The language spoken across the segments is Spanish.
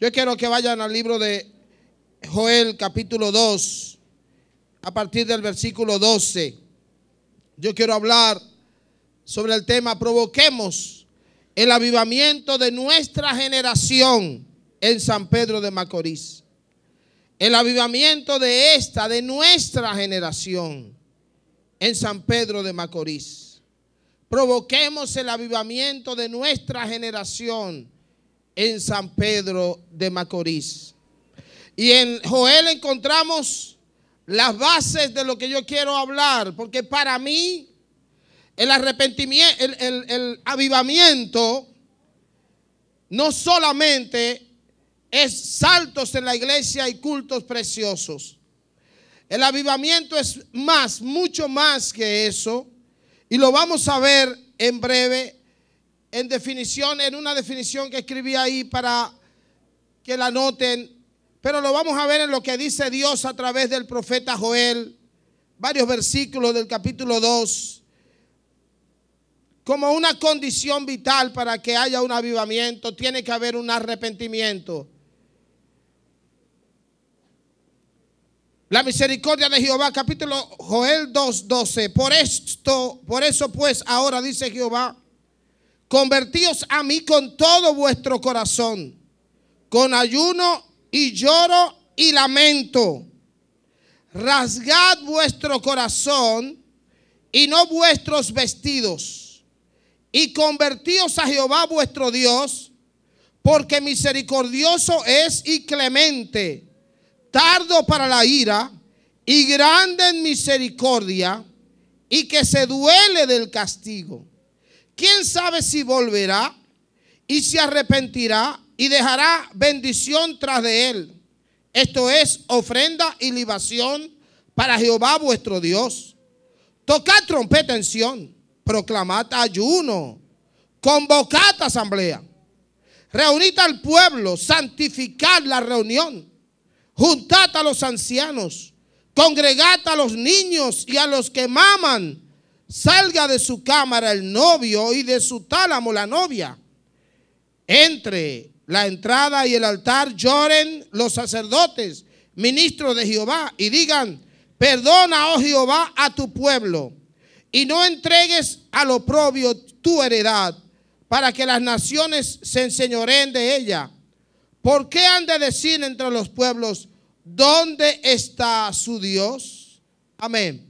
Yo quiero que vayan al libro de Joel capítulo 2, a partir del versículo 12. Yo quiero hablar sobre el tema, provoquemos el avivamiento de nuestra generación en San Pedro de Macorís. El avivamiento de esta, de nuestra generación en San Pedro de Macorís. Provoquemos el avivamiento de nuestra generación en San Pedro de Macorís. Y en Joel encontramos las bases de lo que yo quiero hablar, porque para mí el arrepentimiento, el, avivamiento, no solamente es saltos en la iglesia y cultos preciosos. El avivamiento es más, mucho más que eso, y lo vamos a ver en breve en definición, en una definición que escribí ahí para que la noten, pero lo vamos a ver en lo que dice Dios a través del profeta Joel, varios versículos del capítulo 2, como una condición vital para que haya un avivamiento, tiene que haber un arrepentimiento. La misericordia de Jehová, capítulo Joel 2:12. Por esto, por eso pues ahora dice Jehová, Convertíos a mí con todo vuestro corazón, con ayuno y lloro y lamento. Rasgad vuestro corazón y no vuestros vestidos. Y convertíos a Jehová vuestro Dios, porque misericordioso es y clemente, tardo para la ira y grande en misericordia, y que se duele del castigo ¿Quién sabe si volverá y se arrepentirá y dejará bendición tras de él? Esto es ofrenda y libación para Jehová vuestro Dios. Tocad trompeta en Sión, proclamad ayuno, convocad asamblea, reunid al pueblo, santificad la reunión, juntad a los ancianos, congregad a los niños y a los que maman salga de su cámara el novio y de su tálamo la novia. Entre la entrada y el altar lloren los sacerdotes, ministros de Jehová, y digan, perdona, oh Jehová, a tu pueblo, y no entregues a lo propio tu heredad, para que las naciones se enseñoreen de ella. ¿Por qué han de decir entre los pueblos, ¿dónde está su Dios? Amén.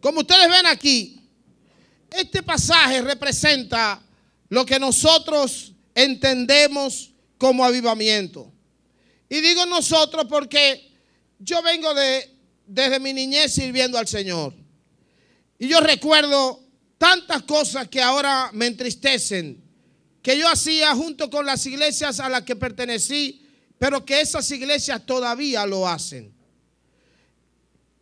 Como ustedes ven aquí, este pasaje representa lo que nosotros entendemos como avivamiento. Y digo nosotros porque yo vengo de, desde mi niñez sirviendo al Señor. Y yo recuerdo tantas cosas que ahora me entristecen, que yo hacía junto con las iglesias a las que pertenecí, pero que esas iglesias todavía lo hacen.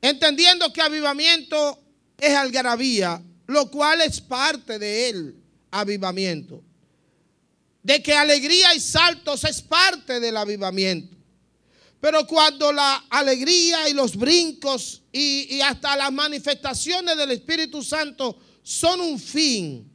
Entendiendo que avivamiento es algarabía, lo cual es parte de él, avivamiento. De que alegría y saltos es parte del avivamiento. Pero cuando la alegría y los brincos y, y hasta las manifestaciones del Espíritu Santo son un fin,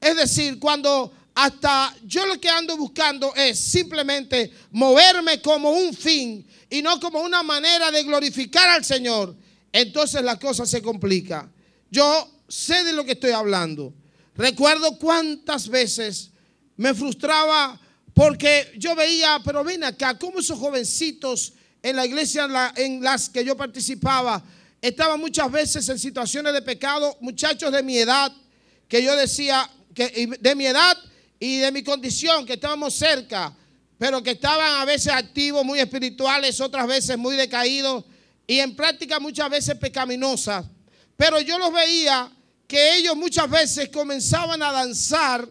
es decir, cuando hasta yo lo que ando buscando es simplemente moverme como un fin y no como una manera de glorificar al Señor entonces la cosa se complica. Yo sé de lo que estoy hablando. Recuerdo cuántas veces me frustraba porque yo veía, pero mira acá, cómo esos jovencitos en la iglesia en las que yo participaba estaban muchas veces en situaciones de pecado, muchachos de mi edad, que yo decía, que de mi edad y de mi condición, que estábamos cerca, pero que estaban a veces activos, muy espirituales, otras veces muy decaídos, y en práctica muchas veces pecaminosas, pero yo los veía que ellos muchas veces comenzaban a danzar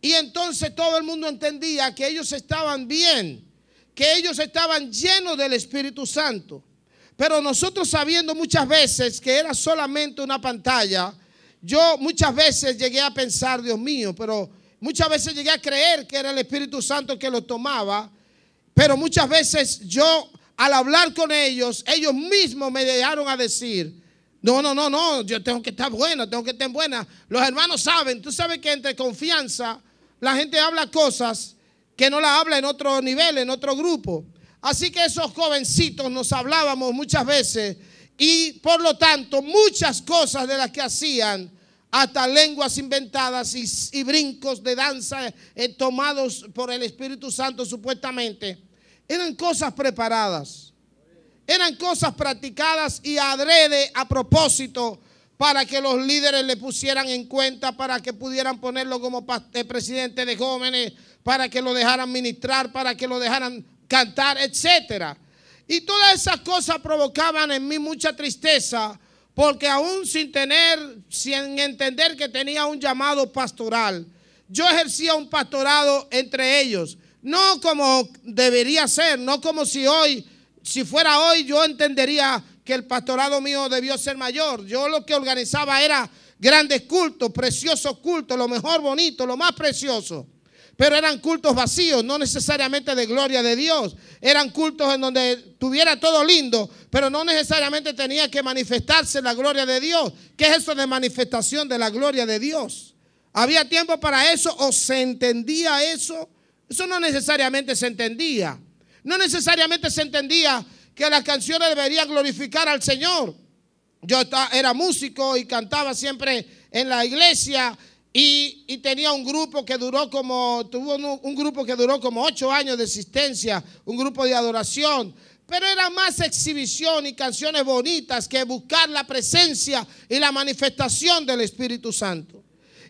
y entonces todo el mundo entendía que ellos estaban bien, que ellos estaban llenos del Espíritu Santo. Pero nosotros sabiendo muchas veces que era solamente una pantalla, yo muchas veces llegué a pensar, Dios mío, pero muchas veces llegué a creer que era el Espíritu Santo que lo tomaba, pero muchas veces yo al hablar con ellos, ellos mismos me llegaron a decir, no, no, no, no, yo tengo que estar bueno, tengo que estar buena. Los hermanos saben, tú sabes que entre confianza la gente habla cosas que no la habla en otro nivel, en otro grupo. Así que esos jovencitos nos hablábamos muchas veces y por lo tanto muchas cosas de las que hacían, hasta lenguas inventadas y, brincos de danza eh, tomados por el Espíritu Santo supuestamente eran cosas preparadas. Eran cosas practicadas y adrede a propósito para que los líderes le pusieran en cuenta, para que pudieran ponerlo como eh, presidente de jóvenes, para que lo dejaran ministrar, para que lo dejaran cantar, etcétera. Y todas esas cosas provocaban en mí mucha tristeza, porque aún sin tener, sin entender que tenía un llamado pastoral, yo ejercía un pastorado entre ellos. No como debería ser, no como si hoy, si fuera hoy, yo entendería que el pastorado mío debió ser mayor. Yo lo que organizaba era grandes cultos, preciosos cultos, lo mejor bonito, lo más precioso. Pero eran cultos vacíos, no necesariamente de gloria de Dios. Eran cultos en donde tuviera todo lindo, pero no necesariamente tenía que manifestarse la gloria de Dios. ¿Qué es eso de manifestación de la gloria de Dios? ¿Había tiempo para eso o se entendía eso? Eso no necesariamente se entendía. No necesariamente se entendía que las canciones deberían glorificar al Señor. Yo era músico y cantaba siempre en la iglesia y, tenía un grupo que duró como, tuvo un grupo que duró como ocho años de existencia, un grupo de adoración. Pero era más exhibición y canciones bonitas que buscar la presencia y la manifestación del Espíritu Santo.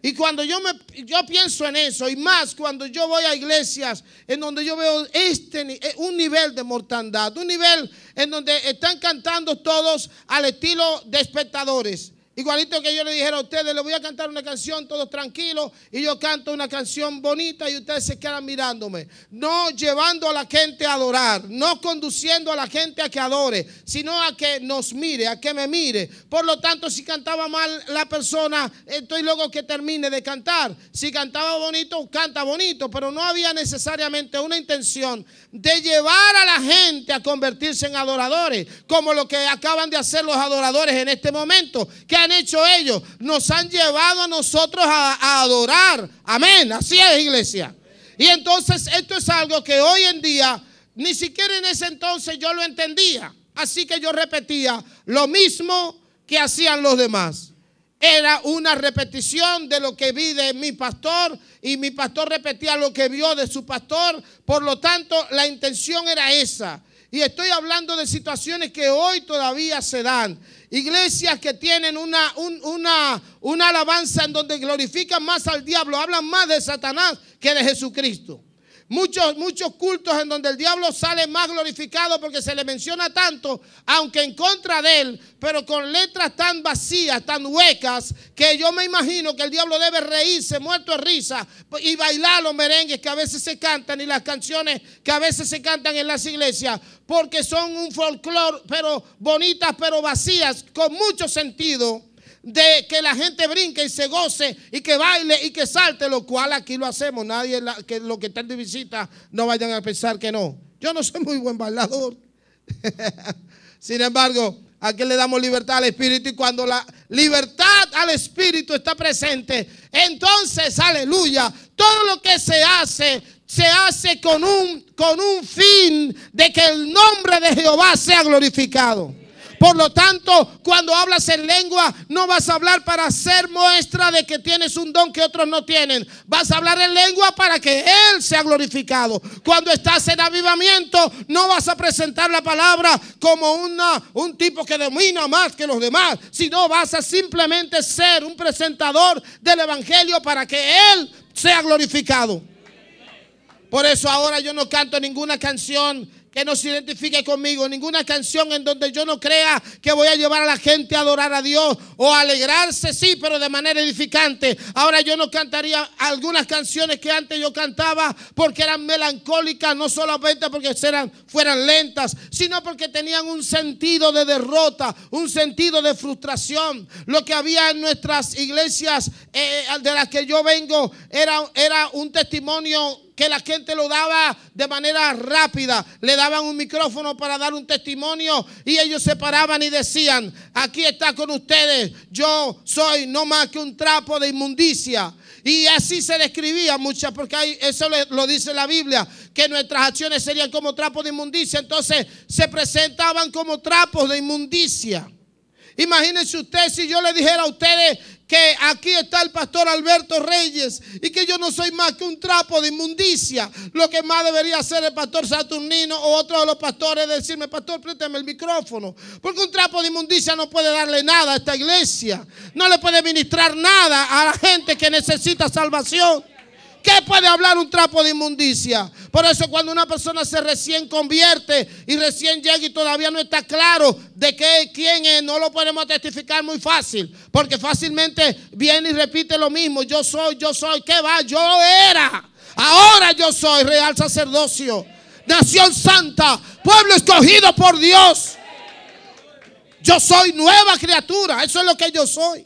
Y cuando yo, me, yo pienso en eso, y más cuando yo voy a iglesias en donde yo veo este, eh, un nivel de mortandad, un nivel en donde están cantando todos al estilo de espectadores. Igualito que yo le dijera a ustedes, le voy a cantar una canción, todos tranquilos, y yo canto una canción bonita y ustedes se quedan mirándome. No llevando a la gente a adorar, no conduciendo a la gente a que adore, sino a que nos mire, a que me mire. Por lo tanto, si cantaba mal la persona, estoy luego que termine de cantar. Si cantaba bonito, canta bonito, pero no había necesariamente una intención de llevar a la gente a convertirse en adoradores, como lo que acaban de hacer los adoradores en este momento. Que hecho ellos, nos han llevado a nosotros a, a adorar. Amén, así es iglesia. Y entonces esto es algo que hoy en día, ni siquiera en ese entonces yo lo entendía. Así que yo repetía lo mismo que hacían los demás. Era una repetición de lo que vi de mi pastor y mi pastor repetía lo que vio de su pastor. Por lo tanto, la intención era esa. Y estoy hablando de situaciones que hoy todavía se dan. Iglesias que tienen una, una, una alabanza en donde glorifican más al diablo, hablan más de Satanás que de Jesucristo. Muchos, muchos cultos en donde el diablo sale más glorificado porque se le menciona tanto, aunque en contra de él, pero con letras tan vacías, tan huecas, que yo me imagino que el diablo debe reírse, muerto de risa, y bailar los merengues que a veces se cantan y las canciones que a veces se cantan en las iglesias, porque son un folclore, pero bonitas, pero vacías, con mucho sentido de que la gente brinque y se goce y que baile y que salte, lo cual aquí lo hacemos. Nadie, que los que están de visita, no vayan a pensar que no. Yo no soy muy buen bailador. Sin embargo, aquí le damos libertad al Espíritu y cuando la libertad al Espíritu está presente, entonces, aleluya, todo lo que se hace, se hace con un, con un fin de que el nombre de Jehová sea glorificado. Por lo tanto, cuando hablas en lengua, no vas a hablar para ser muestra de que tienes un don que otros no tienen. Vas a hablar en lengua para que Él sea glorificado. Cuando estás en avivamiento, no vas a presentar la palabra como una, un tipo que domina más que los demás, sino vas a simplemente ser un presentador del Evangelio para que Él sea glorificado. Por eso ahora yo no canto ninguna canción que no se identifique conmigo. Ninguna canción en donde yo no crea que voy a llevar a la gente a adorar a Dios o a alegrarse, sí, pero de manera edificante. Ahora yo no cantaría algunas canciones que antes yo cantaba porque eran melancólicas, no solamente porque fueran lentas, sino porque tenían un sentido de derrota, un sentido de frustración. Lo que había en nuestras iglesias eh, de las que yo vengo era, era un testimonio que la gente lo daba de manera rápida. Le daban un micrófono para dar un testimonio y ellos se paraban y decían, aquí está con ustedes, yo soy no más que un trapo de inmundicia. Y así se describía muchas, porque eso lo dice la Biblia, que nuestras acciones serían como trapos de inmundicia. Entonces se presentaban como trapos de inmundicia. Imagínense ustedes si yo le dijera a ustedes que aquí está el pastor Alberto Reyes y que yo no soy más que un trapo de inmundicia. Lo que más debería hacer el pastor Saturnino o otro de los pastores es decirme, pastor, préstame el micrófono. Porque un trapo de inmundicia no puede darle nada a esta iglesia. No le puede ministrar nada a la gente que necesita salvación. ¿Qué puede hablar un trapo de inmundicia? Por eso cuando una persona se recién convierte y recién llega y todavía no está claro de qué, quién es, no lo podemos testificar muy fácil. Porque fácilmente viene y repite lo mismo. Yo soy, yo soy, ¿qué va? Yo era. Ahora yo soy real sacerdocio. Nación santa, pueblo escogido por Dios. Yo soy nueva criatura, eso es lo que yo soy.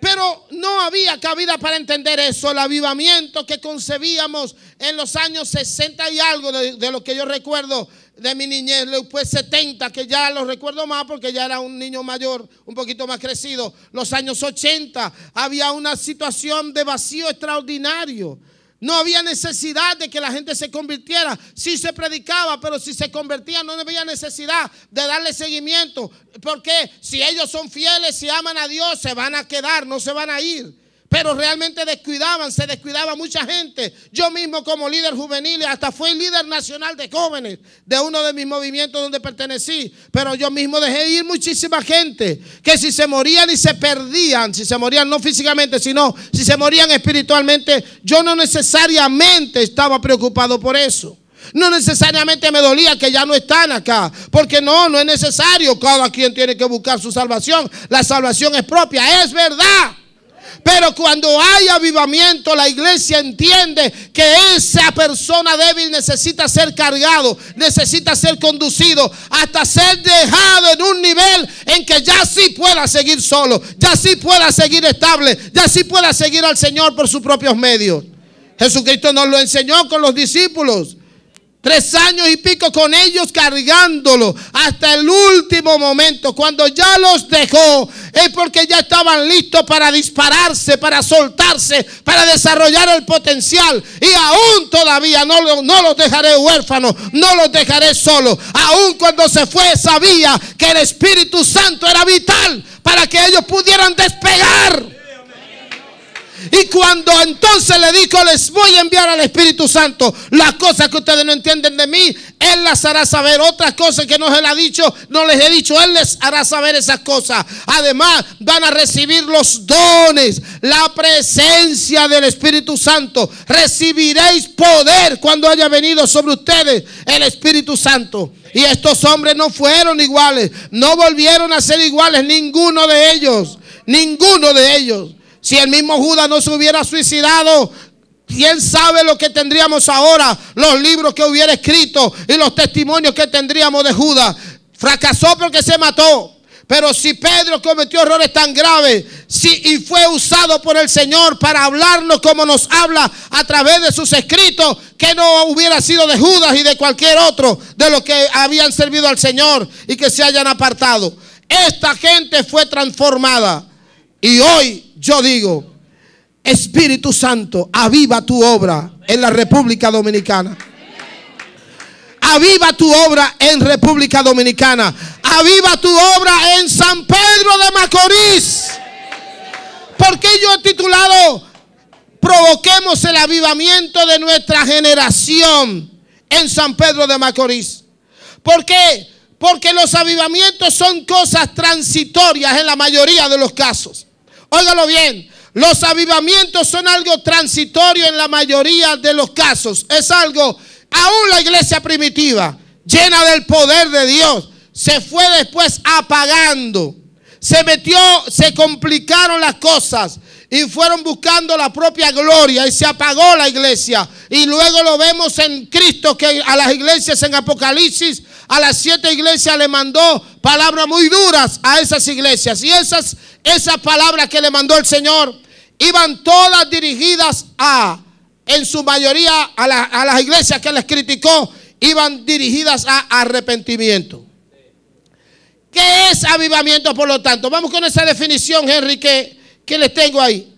Pero no había cabida para entender eso. El avivamiento que concebíamos en los años 60 y algo de, lo que yo recuerdo de mi niñez, después 70, que ya lo recuerdo más porque ya era un niño mayor, un poquito más crecido. Los años 80 había una situación de vacío extraordinario. No había necesidad de que la gente se convirtiera. Si se predicaba, pero si se convertía no había necesidad de darle seguimiento. Porque si ellos son fieles, si aman a Dios, se van a quedar, no se van a ir pero realmente descuidaban, se descuidaba mucha gente. Yo mismo como líder juvenil, hasta fui líder nacional de jóvenes de uno de mis movimientos donde pertenecí, pero yo mismo dejé ir muchísima gente que si se morían y se perdían, si se morían no físicamente, sino si se morían espiritualmente, yo no necesariamente estaba preocupado por eso. No necesariamente me dolía que ya no están acá, porque no, no es necesario. Cada quien tiene que buscar su salvación. La salvación es propia, es verdad. Pero cuando hay avivamiento, la iglesia entiende que esa persona débil necesita ser cargado, necesita ser conducido hasta ser dejado en un nivel en que ya sí pueda seguir solo, ya sí pueda seguir estable, ya sí pueda seguir al Señor por sus propios medios. Jesucristo nos lo enseñó con los discípulos. Tres años y pico con ellos cargándolo hasta el último momento. Cuando ya los dejó, es porque ya estaban listos para dispararse, para soltarse, para desarrollar el potencial. Y aún todavía no, no los dejaré huérfanos, no los dejaré solos. Aún cuando se fue sabía que el Espíritu Santo era vital para que ellos pudieran despegar. Y cuando entonces le dijo, les voy a enviar al Espíritu Santo, las cosas que ustedes no entienden de mí, Él las hará saber. Otras cosas que no se ha dicho, no les he dicho, Él les hará saber esas cosas. Además, van a recibir los dones, la presencia del Espíritu Santo. Recibiréis poder cuando haya venido sobre ustedes el Espíritu Santo. Y estos hombres no fueron iguales, no volvieron a ser iguales, ninguno de ellos, ninguno de ellos. Si el mismo Judas no se hubiera suicidado, ¿Quién sabe lo que tendríamos ahora? Los libros que hubiera escrito y los testimonios que tendríamos de Judas. Fracasó porque se mató. Pero si Pedro cometió errores tan graves si, y fue usado por el Señor para hablarnos como nos habla a través de sus escritos, que no hubiera sido de Judas y de cualquier otro de los que habían servido al Señor y que se hayan apartado. Esta gente fue transformada y hoy yo digo, Espíritu Santo, aviva tu obra en la República Dominicana. Aviva tu obra en República Dominicana. Aviva tu obra en San Pedro de Macorís. Porque yo he titulado, provoquemos el avivamiento de nuestra generación en San Pedro de Macorís. ¿Por qué? Porque los avivamientos son cosas transitorias en la mayoría de los casos. Óigalo bien, los avivamientos son algo transitorio en la mayoría de los casos. Es algo, aún la iglesia primitiva, llena del poder de Dios, se fue después apagando. Se metió, se complicaron las cosas y fueron buscando la propia gloria y se apagó la iglesia. Y luego lo vemos en Cristo que a las iglesias en Apocalipsis, a las siete iglesias le mandó palabras muy duras a esas iglesias. Y esas, esas palabras que le mandó el Señor iban todas dirigidas a, en su mayoría, a, a las iglesias que les criticó, iban dirigidas a arrepentimiento. ¿Qué es avivamiento, por lo tanto? Vamos con esa definición, Enrique ¿Qué les tengo ahí.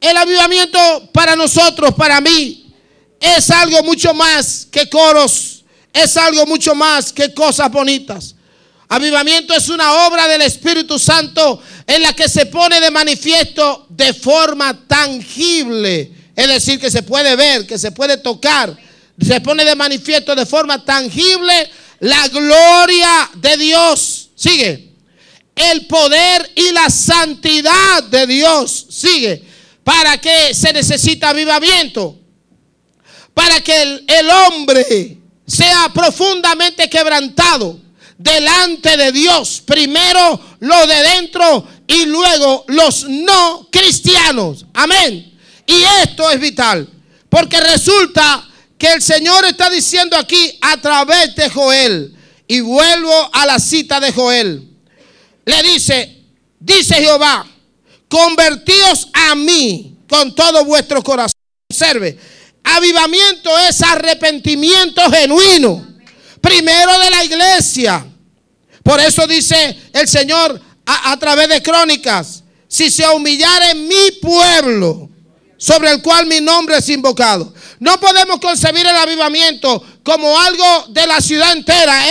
El avivamiento para nosotros, para mí, es algo mucho más que coros, es algo mucho más que cosas bonitas. Avivamiento es una obra del Espíritu Santo en la que se pone de manifiesto de forma tangible, es decir, que se puede ver, que se puede tocar, se pone de manifiesto de forma tangible la gloria de Dios. Sigue el poder y la santidad de Dios. Sigue. Para que se necesita avivamiento. Para que el, hombre sea profundamente quebrantado delante de Dios. Primero lo de dentro y luego los no cristianos. Amén. Y esto es vital. Porque resulta que el Señor está diciendo aquí a través de Joel. Y vuelvo a la cita de Joel le dice, dice Jehová, convertíos a mí con todo vuestro corazón. Observe, avivamiento es arrepentimiento genuino, primero de la iglesia. Por eso dice el Señor a, través de crónicas, si se humillare mi pueblo, sobre el cual mi nombre es invocado. No podemos concebir el avivamiento como algo de la ciudad entera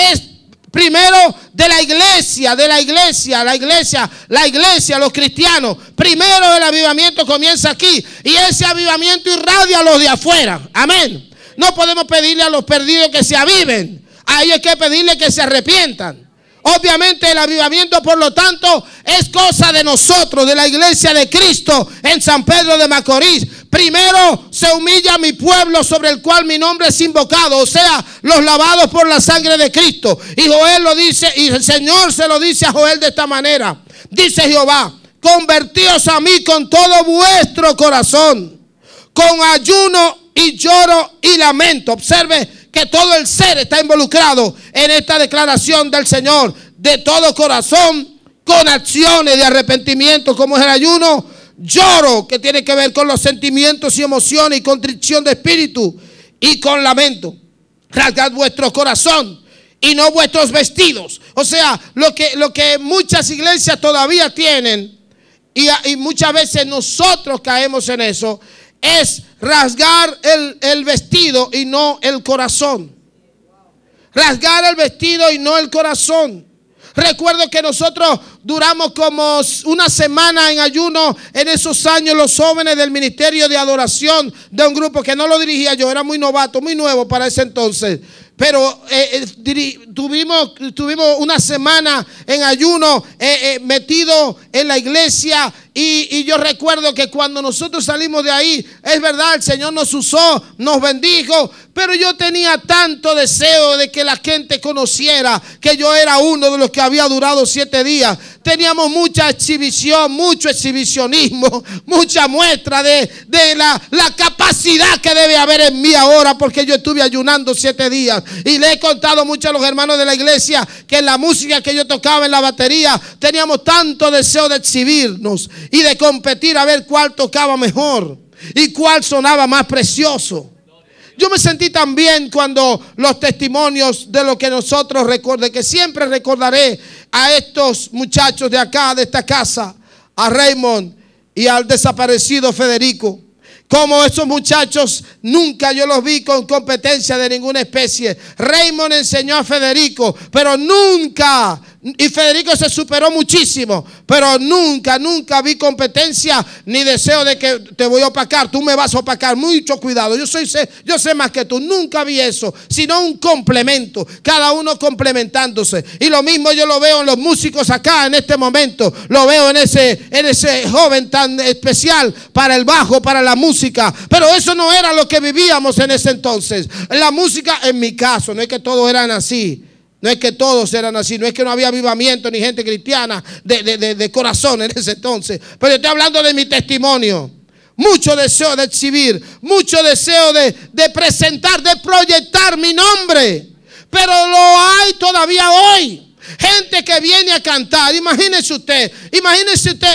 primero de la iglesia, de la iglesia, la iglesia, la iglesia, los cristianos. Primero el avivamiento comienza aquí y ese avivamiento irradia a los de afuera. Amén. No podemos pedirle a los perdidos que se aviven. Ahí hay que pedirle que se arrepientan. Obviamente el avivamiento, por lo tanto, es cosa de nosotros, de la iglesia de Cristo en San Pedro de Macorís. Primero se humilla mi pueblo sobre el cual mi nombre es invocado, o sea, los lavados por la sangre de Cristo. Y Joel lo dice, y el Señor se lo dice a Joel de esta manera. Dice Jehová, convertíos a mí con todo vuestro corazón, con ayuno y lloro y lamento. Observe que todo el ser está involucrado en esta declaración del Señor, de todo corazón, con acciones de arrepentimiento, como es el ayuno lloro, que tiene que ver con los sentimientos y emociones y contrición de espíritu y con lamento. rasgar vuestro corazón y no vuestros vestidos. O sea, lo que, lo que muchas iglesias todavía tienen y, muchas veces nosotros caemos en eso, es rasgar el, el vestido y no el corazón. Rasgar el vestido y no el corazón. Recuerdo que nosotros duramos como una semana en ayuno en esos años los jóvenes del ministerio de adoración de un grupo que no lo dirigía yo, era muy novato, muy nuevo para ese entonces. Pero eh, eh, tuvimos, tuvimos, una semana en ayuno eh, metido en la iglesia y, y, yo recuerdo que cuando nosotros salimos de ahí, es verdad, el Señor nos usó, nos bendijo, pero yo tenía tanto deseo de que la gente conociera que yo era uno de los que había durado siete días teníamos mucha exhibición, mucho exhibicionismo, mucha muestra de, la, la, capacidad que debe haber en mí ahora, porque yo estuve ayunando siete días. Y le he contado mucho a los hermanos de la iglesia que en la música que yo tocaba en la batería teníamos tanto deseo de exhibirnos y de competir a ver cuál tocaba mejor y cuál sonaba más precioso. Yo me sentí tan bien cuando los testimonios de lo que nosotros recordé, que siempre recordaré a estos muchachos de acá, de esta casa, a Raymond y al desaparecido Federico. Como esos muchachos nunca yo los vi con competencia de ninguna especie. Raymond enseñó a Federico, pero nunca y Federico se superó muchísimo, pero nunca, nunca vi competencia ni deseo de que te voy a opacar, tú me vas a opacar. Mucho cuidado, yo, soy, yo sé más que tú, nunca vi eso, sino un complemento, cada uno complementándose. Y lo mismo yo lo veo en los músicos acá en este momento, lo veo en ese, en ese joven tan especial para el bajo, para la música. Pero eso no era lo que vivíamos en ese entonces. La música, en mi caso, no es que todos eran así no es que todos eran así, no es que no había avivamiento ni gente cristiana de, corazón en ese entonces. Pero estoy hablando de mi testimonio. Mucho deseo de exhibir, mucho deseo de, presentar, de proyectar mi nombre. Pero lo hay todavía hoy. Gente que viene a cantar, Imagínense usted, imagínense usted,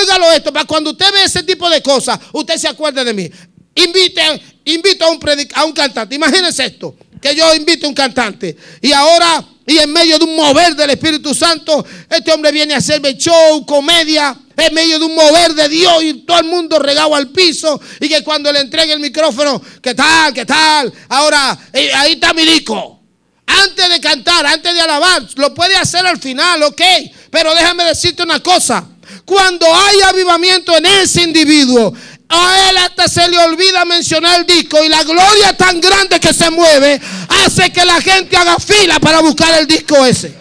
óigalo esto, para cuando usted ve ese tipo de cosas, usted se acuerde de mí. Invite, invito a un, a un cantante, Imagínense esto que yo invito a un cantante. Y ahora, y en medio de un mover del Espíritu Santo, este hombre viene a hacerme show, comedia, en medio de un mover de Dios y todo el mundo regado al piso. Y que cuando le entregue el micrófono, ¿qué tal? ¿Qué tal? Ahora, eh, ahí está mi disco Antes de cantar, antes de alabar, lo puede hacer al final, ok. Pero déjame decirte una cosa. Cuando hay avivamiento en ese individuo, a él hasta se le olvida mencionar el disco y la gloria tan grande que se mueve hace que la gente haga fila para buscar el disco ese.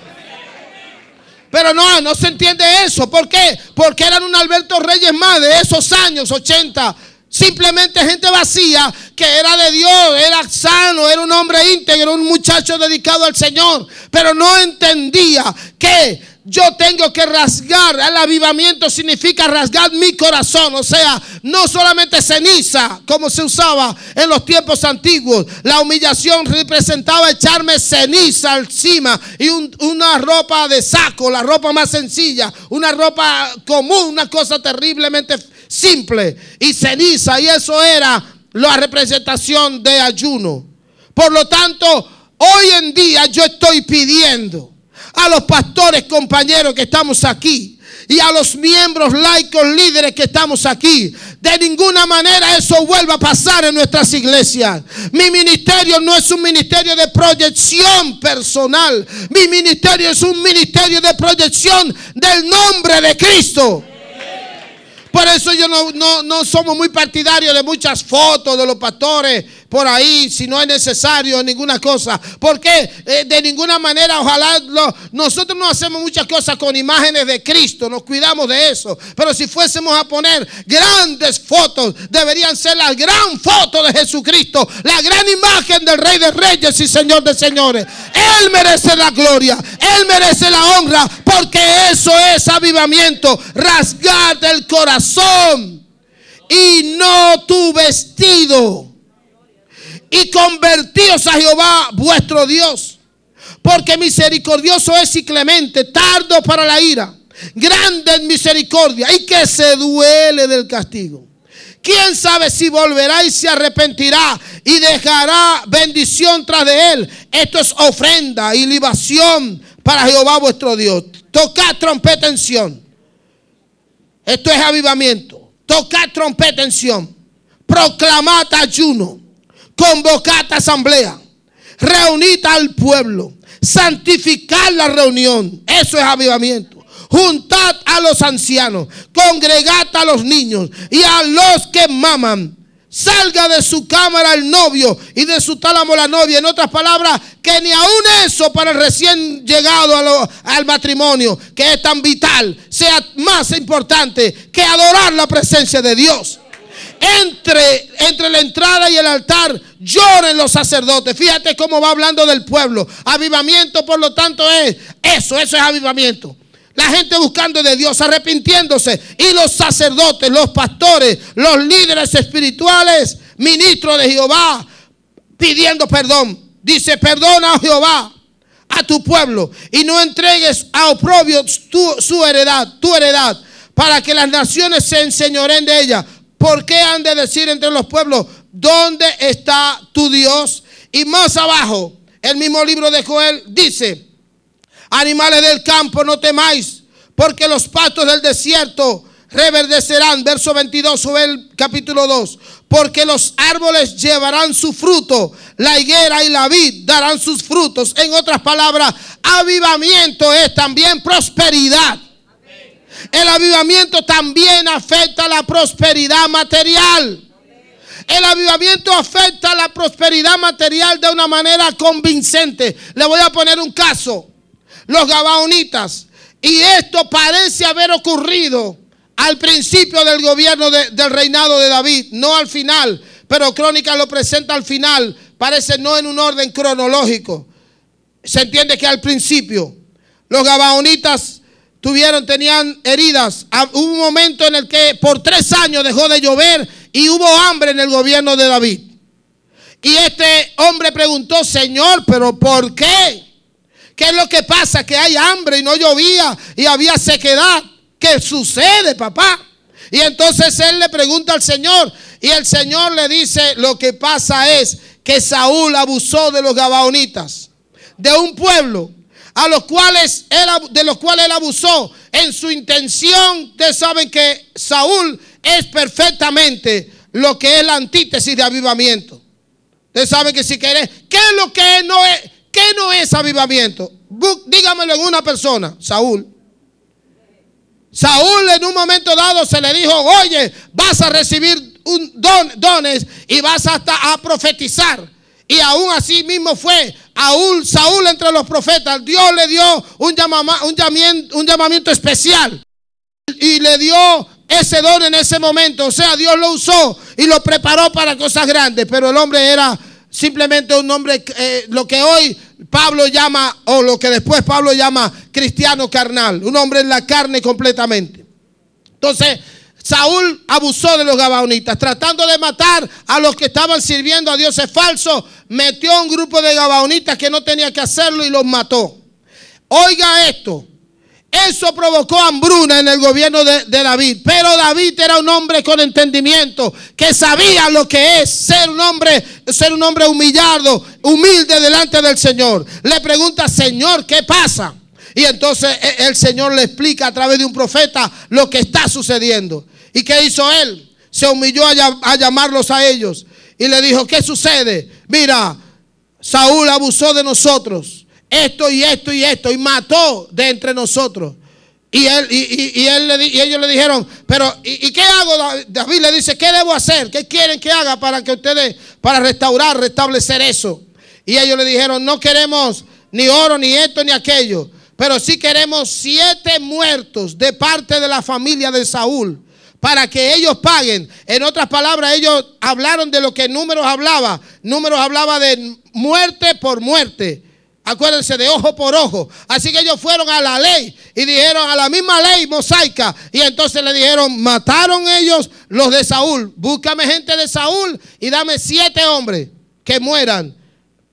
Pero no, no se entiende eso. ¿Por qué? Porque eran un Alberto Reyes más de esos años 80. Simplemente gente vacía que era de Dios, era sano, era un hombre íntegro, un muchacho dedicado al Señor, pero no entendía que yo tengo que rasgar. El avivamiento significa rasgar mi corazón. O sea, no solamente ceniza, como se usaba en los tiempos antiguos. La humillación representaba echarme ceniza encima y una ropa de saco, la ropa más sencilla, una ropa común, una cosa terriblemente simple. Y ceniza, y eso era la representación de ayuno. Por lo tanto, hoy en día yo estoy pidiendo a los pastores compañeros que estamos aquí y a los miembros laicos líderes que estamos aquí. De ninguna manera eso vuelva a pasar en nuestras iglesias. Mi ministerio no es un ministerio de proyección personal. Mi ministerio es un ministerio de proyección del nombre de Cristo. Por eso yo no, no, somos muy partidarios de muchas fotos de los pastores por ahí si no es necesario ninguna cosa. Porque eh, de ninguna manera, ojalá lo, nosotros no hacemos muchas cosas con imágenes de Cristo, nos cuidamos de eso. Pero si fuésemos a poner grandes fotos, deberían ser la gran foto de Jesucristo, la gran imagen del Rey de Reyes y Señor de Señores. Él merece la gloria, Él merece la honra, porque eso es avivamiento, rasgar del corazón y no tu vestido y convertíos a Jehová vuestro Dios, porque misericordioso es y clemente, tardo para la ira, grande en misericordia y que se duele del castigo. ¿Quién sabe si volverá y se arrepentirá y dejará bendición tras de él? Esto es ofrenda y libación para Jehová vuestro Dios. Toca trompeta en Esto es avivamiento. Toca trompeta en Sion. Proclamad ayuno convocad asamblea, reunid al pueblo, santificad la reunión. Eso es avivamiento. Juntad a los ancianos, congregad a los niños y a los que maman. Salga de su cámara el novio y de su tálamo la novia. En otras palabras, que ni aun eso para el recién llegado al matrimonio, que es tan vital, sea más importante que adorar la presencia de Dios entre, entre la entrada y el altar lloren los sacerdotes. Fíjate cómo va hablando del pueblo. Avivamiento, por lo tanto, es eso, eso es avivamiento. La gente buscando de Dios, arrepintiéndose. Y los sacerdotes, los pastores, los líderes espirituales, ministros de Jehová, pidiendo perdón. Dice, perdona oh Jehová, a tu pueblo, y no entregues a oprobio su heredad, tu heredad, para que las naciones se enseñoren de ella ¿Por qué han de decir entre los pueblos, ¿dónde está tu Dios? Y más abajo, el mismo libro de Joel dice, animales del campo, no temáis, porque los pastos del desierto reverdecerán, verso 22 sobre capítulo 2, porque los árboles llevarán su fruto, la higuera y la vid darán sus frutos. En otras palabras, avivamiento es también prosperidad. El avivamiento también afecta la prosperidad material. El avivamiento afecta la prosperidad material de una manera convincente. Le voy a poner un caso. Los gabaonitas. Y esto parece haber ocurrido al principio del gobierno del reinado de David, no al final. Pero Crónica lo presenta al final. Parece no en un orden cronológico. Se entiende que al principio los gabaonitas tuvieron, tenían heridas. Ah, hubo un momento en el que por tres años dejó de llover y hubo hambre en el gobierno de David. Y este hombre preguntó, Señor, pero ¿por qué? ¿Qué es lo que pasa? Que hay hambre y no llovía y había sequedad. ¿Qué sucede, papá? Y entonces él le pregunta al Señor y el Señor le dice, lo que pasa es que Saúl abusó de los gabaonitas, de un pueblo a los cuales de los cuales él abusó en su intención. Ustedes saben que Saúl es perfectamente lo que es la antítesis de avivamiento. Ustedes saben que si querés, ¿qué es lo que no es? ¿Qué no es avivamiento? Dígamelo en una persona, Saúl. Saúl en un momento dado se le dijo, oye, vas a recibir un don, dones y vas hasta a profetizar. Y aún así mismo fue Saúl entre los profetas. Dios le dio un, llamamiento, especial. Y le dio ese don en ese momento. O sea, Dios lo usó y lo preparó para cosas grandes. Pero el hombre era simplemente un hombre, eh, lo que hoy Pablo llama, o lo que después Pablo llama cristiano carnal. Un hombre en la carne completamente. Entonces, Saúl abusó de los gabaonitas, tratando de matar a los que estaban sirviendo a dioses falsos. Metió a un grupo de gabaonitas que no tenía que hacerlo y los mató. Oiga esto, eso provocó hambruna en el gobierno de, de, David. Pero David era un hombre con entendimiento, que sabía lo que es ser un hombre, ser un hombre humillado, humilde delante del Señor. Le pregunta, Señor, ¿qué pasa? Y entonces e, el Señor le explica a través de un profeta lo que está sucediendo. ¿Y qué hizo él? Se humilló a, llamarlos a ellos y le dijo, ¿qué sucede? Mira, Saúl abusó de nosotros, esto y esto y esto, y mató de entre nosotros. Y, él, y, él ellos le dijeron, pero ¿y, qué hago? David le dice, ¿qué debo hacer? ¿Qué quieren que haga para que ustedes, para restaurar, restablecer eso? Y ellos le dijeron, no queremos ni oro, ni esto, ni aquello, pero sí queremos siete muertos de parte de la familia de Saúl para que ellos paguen. En otras palabras, ellos hablaron de lo que Números hablaba. Números hablaba de muerte por muerte. Acuérdense de ojo por ojo. Así que ellos fueron a la ley y dijeron a la misma ley mosaica. Y entonces le dijeron, mataron ellos los de Saúl. Búscame gente de Saúl y dame siete hombres que mueran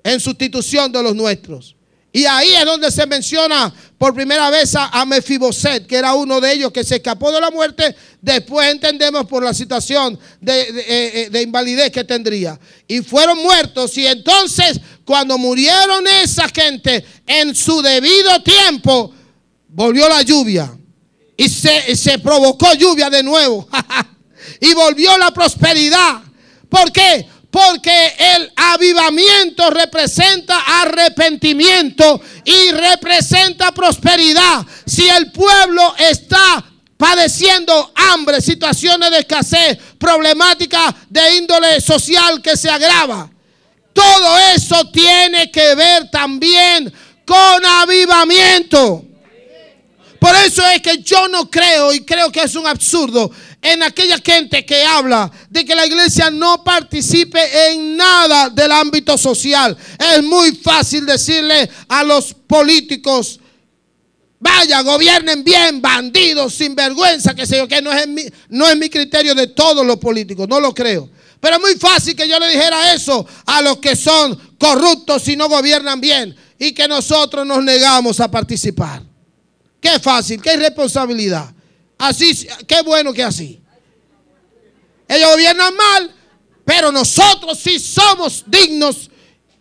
en sustitución de los nuestros. Y ahí es donde se menciona por primera vez a Mefiboset, que era uno de ellos que se escapó de la muerte. Después entendemos por la situación de, eh, eh, invalidez que tendría. Y fueron muertos. Y entonces, cuando murieron esa gente en su debido tiempo, volvió la lluvia. Y se, se provocó lluvia de nuevo. y volvió la prosperidad. ¿Por qué? Porque el avivamiento representa arrepentimiento y representa prosperidad. Si el pueblo está padeciendo hambre, situaciones de escasez, problemática de índole social que se agrava, todo eso tiene que ver también con avivamiento. Por eso es que yo no creo, y creo que es un absurdo, en aquella gente que habla de que la iglesia no participe en nada del ámbito social. Es muy fácil decirle a los políticos, vaya, gobiernen bien, bandidos, sinvergüenza, que sé yo, que no es, mi, no es mi criterio de todos los políticos, no lo creo. Pero es muy fácil que yo le dijera eso a los que son corruptos y no gobiernan bien y que nosotros nos negamos a participar. Qué fácil, qué irresponsabilidad. Así, qué bueno que así. Ellos gobiernan mal, pero nosotros sí somos dignos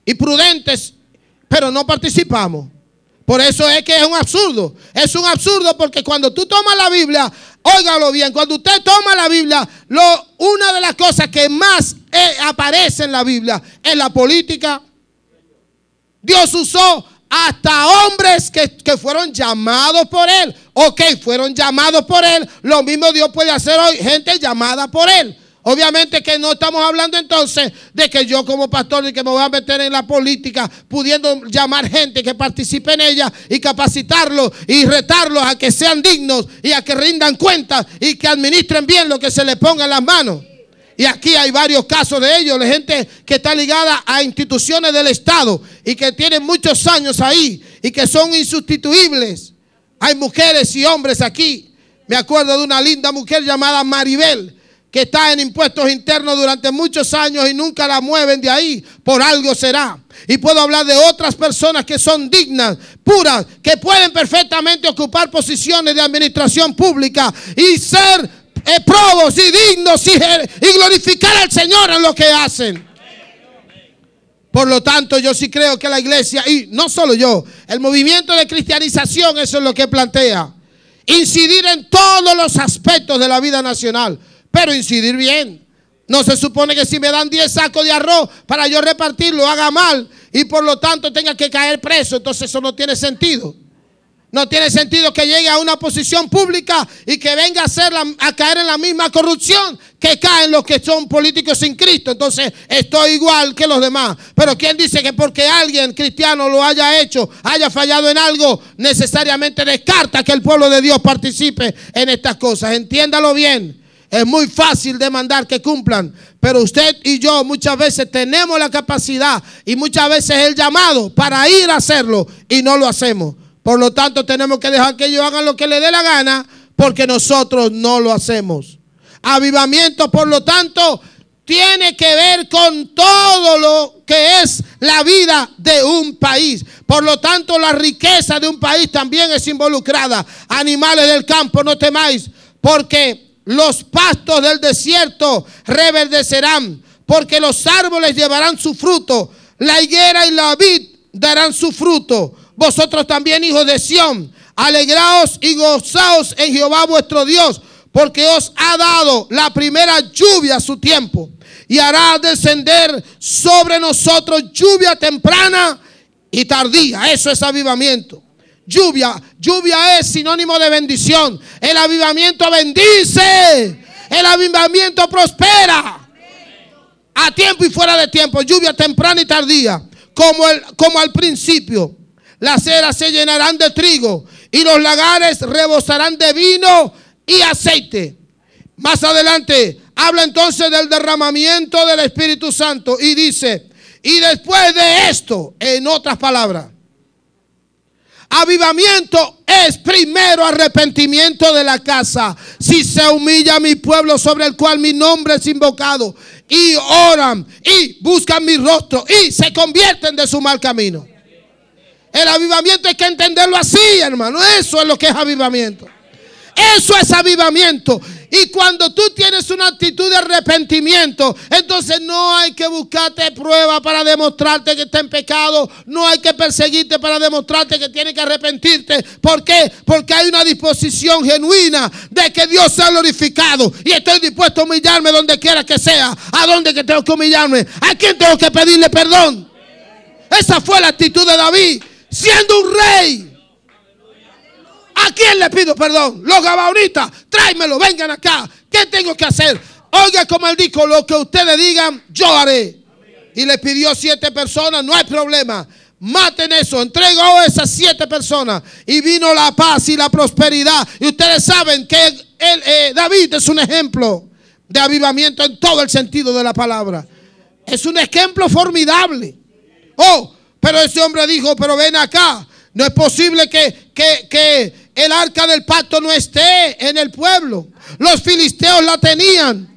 y prudentes, pero no participamos. Por eso es que es un absurdo. Es un absurdo porque cuando tú tomas la Biblia, óigalo bien, cuando usted toma la Biblia, lo, una de las cosas que más eh, aparece en la Biblia es la política. Dios usó hasta hombres que fueron llamados por él. Ok, fueron llamados por Él. Lo mismo Dios puede hacer hoy, gente llamada por Él. Obviamente que no estamos hablando entonces de que yo como pastor y que me voy a meter en la política, pudiendo llamar gente que participe en ella y capacitarlos y retarlos a que sean dignos y a que rindan cuentas y que administren bien lo que se les ponga en las manos. Y aquí hay varios casos de ellos, de gente que está ligada a instituciones del Estado y que tienen muchos años ahí y que son insustituibles hay mujeres y hombres aquí. Me acuerdo de una linda mujer llamada Maribel que está en impuestos internos durante muchos años y nunca la mueven de ahí, por algo será. Y puedo hablar de otras personas que son dignas, puras, que pueden perfectamente ocupar posiciones de administración pública y ser eh, probos y dignos eh, y, glorificar al Señor en lo que hacen. Por lo tanto, yo sí creo que la iglesia, y no solo yo, el movimiento de cristianización, eso es lo que plantea. Incidir en todos los aspectos de la vida nacional, pero incidir bien. No se supone que si me dan 10 sacos de arroz para yo repartirlo, haga mal y por lo tanto tenga que caer preso. Entonces eso no tiene sentido. No tiene sentido que llegue a una posición pública y que venga a, caer en la misma corrupción que caen los que son políticos sin Cristo. Entonces estoy igual que los demás. Pero ¿quién dice que porque alguien cristiano lo haya hecho, haya fallado en algo, necesariamente descarta que el pueblo de Dios participe en estas cosas? Entiéndalo bien. Es muy fácil demandar que cumplan, pero usted y yo muchas veces tenemos la capacidad y muchas veces el llamado para ir a hacerlo y no lo hacemos. Por lo tanto, tenemos que dejar que ellos hagan lo que les dé la gana, porque nosotros no lo hacemos. Avivamiento, por lo tanto, tiene que ver con todo lo que es la vida de un país. Por lo tanto, la riqueza de un país también es involucrada. Animales del campo, no temáis, porque los pastos del desierto reverdecerán, porque los árboles llevarán su fruto, la higuera y la vid darán su fruto vosotros también, hijos de Sión, alegraos y gozaos en Jehová vuestro Dios, porque os ha dado la primera lluvia a su tiempo, y hará descender sobre nosotros lluvia temprana y tardía. Eso es avivamiento. Lluvia, lluvia es sinónimo de bendición. El avivamiento bendice, el avivamiento prospera. A tiempo y fuera de tiempo, lluvia temprana y tardía, como, el, como al principio las ceras se llenarán de trigo y los lagares rebosarán de vino y aceite. Más adelante habla entonces del derramamiento del Espíritu Santo y dice, y después de esto, en otras palabras, avivamiento es primero arrepentimiento de la casa. Si se humilla mi pueblo sobre el cual mi nombre es invocado, y oran, y buscan mi rostro, y se convierten de su mal camino. El avivamiento hay que entenderlo así, hermano. Eso es lo que es avivamiento. Eso es avivamiento. Y cuando tú tienes una actitud de arrepentimiento, entonces no hay que buscarte prueba para demostrarte que está en pecado. No hay que perseguirte para demostrarte que tienes que arrepentirte. ¿Por qué? Porque hay una disposición genuina de que Dios sea glorificado. Y estoy dispuesto a humillarme donde quiera que sea. ¿A dónde que tengo que humillarme? ¿A quién tengo que pedirle perdón? Esa fue la actitud de David siendo un rey. ¿A quién le pido perdón? Los gabaonitas, tráemelo, vengan acá. ¿Qué tengo que hacer? Oiga, como él dijo, lo que ustedes digan, yo haré. Y le pidió siete personas, no hay problema. Maten eso, entregó esas siete personas. Y vino la paz y la prosperidad. Y ustedes saben que eh, David es un ejemplo de avivamiento en todo el sentido de la palabra. Es un ejemplo formidable. Oh, pero ese hombre dijo, pero ven acá, no es posible que, el arca del pacto no esté en el pueblo. Los filisteos la tenían.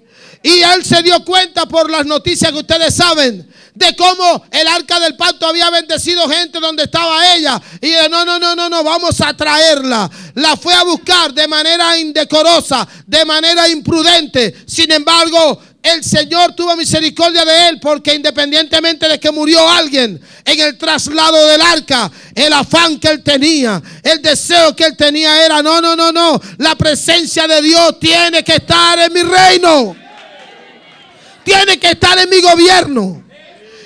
Y él se dio cuenta por las noticias que ustedes saben de cómo el arca del pacto había bendecido gente donde estaba ella. Y no, no, no, no, no, vamos a traerla. La fue a buscar de manera indecorosa, de manera imprudente. Sin embargo, el Señor tuvo misericordia de él porque independientemente de que murió alguien en el traslado del arca, el afán que él tenía, el deseo que él tenía era, no, no, no, no, la presencia de Dios tiene que estar en mi reino, tiene que estar en mi gobierno.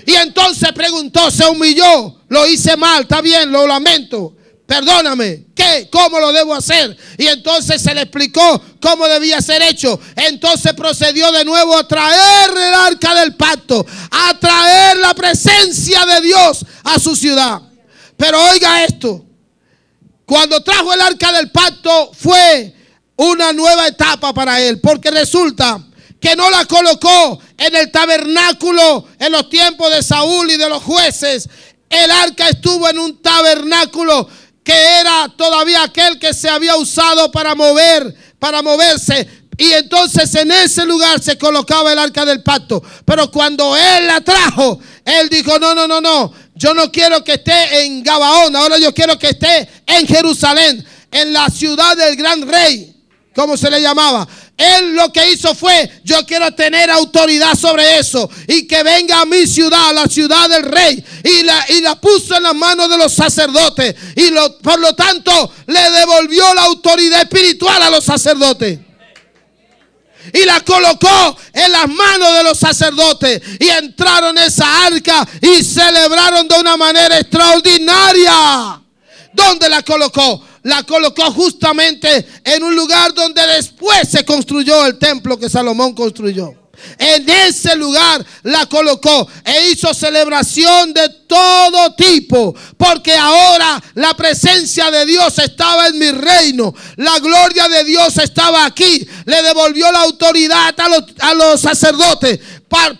Y entonces preguntó, se humilló, lo hice mal, está bien, lo lamento. Perdóname, ¿qué? ¿Cómo lo debo hacer? Y entonces se le explicó cómo debía ser hecho. Entonces procedió de nuevo a traer el arca del pacto, a traer la presencia de Dios a su ciudad. Pero oiga esto, cuando trajo el arca del pacto fue una nueva etapa para él, porque resulta que no la colocó en el tabernáculo en los tiempos de Saúl y de los jueces. El arca estuvo en un tabernáculo que era todavía aquel que se había usado para mover, para moverse. Y entonces en ese lugar se colocaba el arca del pacto. Pero cuando él la trajo, él dijo, no, no, no, no, yo no quiero que esté en Gabaón, ahora yo quiero que esté en Jerusalén, en la ciudad del gran rey, como se le llamaba. Él lo que hizo fue, yo quiero tener autoridad sobre eso y que venga a mi ciudad, a la ciudad del rey, y la, y la puso en las manos de los sacerdotes. Y por lo tanto le devolvió la autoridad espiritual a los sacerdotes y la colocó en las manos de los sacerdotes y entraron en esa arca y celebraron de una manera extraordinaria. ¿Dónde la colocó? la colocó justamente en un lugar donde después se construyó el templo que Salomón construyó. En ese lugar la colocó e hizo celebración de todo tipo, porque ahora la presencia de Dios estaba en mi reino, la gloria de Dios estaba aquí, le devolvió la autoridad a los, sacerdotes, Oh,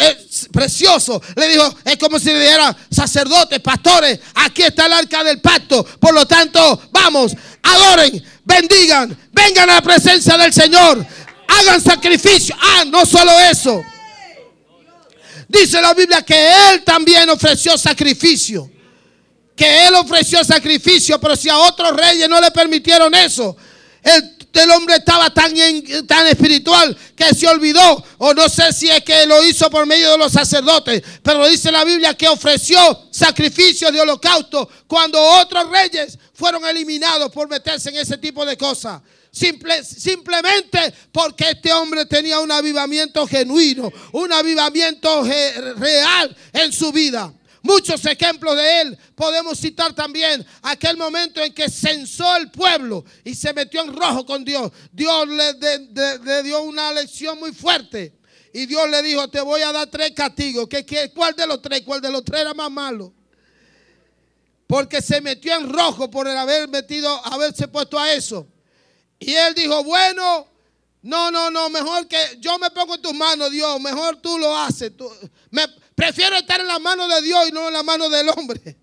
eh, eh, precioso. Le dijo, es como si le dieran sacerdotes, pastores, aquí está el arca del pacto. Por lo tanto, vamos, adoren, bendigan, vengan a la presencia del Señor, hagan sacrificio. Ah, no solo eso. Dice la Biblia que Él también ofreció sacrificio. Que Él ofreció sacrificio, pero si a otros reyes no le permitieron eso, Él el hombre estaba tan, tan espiritual que se olvidó, o no sé si es que lo hizo por medio de los sacerdotes, pero dice la Biblia que ofreció sacrificios de holocausto cuando otros reyes fueron eliminados por meterse en ese tipo de cosas. simplemente porque este hombre tenía un avivamiento genuino, un avivamiento real en su vida. Muchos ejemplos de él. Podemos citar también aquel momento en que censó el pueblo y se metió en rojo con Dios. Dios le, dio una lección muy fuerte. Y Dios le dijo, te voy a dar tres castigos. ¿Qué, cuál de los tres? ¿Cuál de los tres era más malo? Porque se metió en rojo por haber metido, haberse puesto a eso. Y él dijo, bueno, no, no, no, mejor que yo me pongo en tus manos, Dios, mejor tú lo haces. Tú, me, Prefiero estar en la mano de Dios y no en la mano del hombre.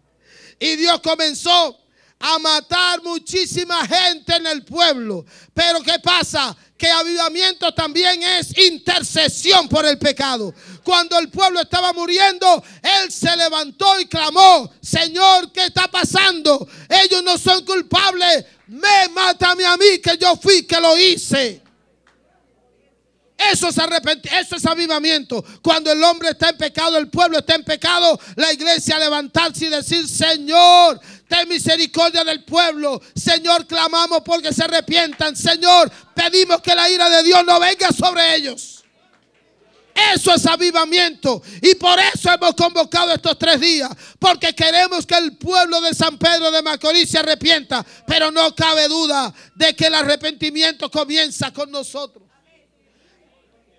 Y Dios comenzó a matar muchísima gente en el pueblo. Pero ¿qué pasa? Que avivamiento también es intercesión por el pecado. Cuando el pueblo estaba muriendo, él se levantó y clamó, Señor, ¿qué está pasando? Ellos no son culpables. Me mátame a mí, que yo fui que lo hice. Eso es arrepentimiento, eso es avivamiento. Cuando el hombre está en pecado, el pueblo está en pecado, la iglesia levantarse y decir, Señor, ten misericordia del pueblo. Señor, clamamos porque se arrepientan. Señor, pedimos que la ira de Dios no venga sobre ellos. Eso es avivamiento. Y por eso hemos convocado estos tres días. Porque queremos que el pueblo de San Pedro de Macorís se arrepienta. Pero no cabe duda de que el arrepentimiento comienza con nosotros.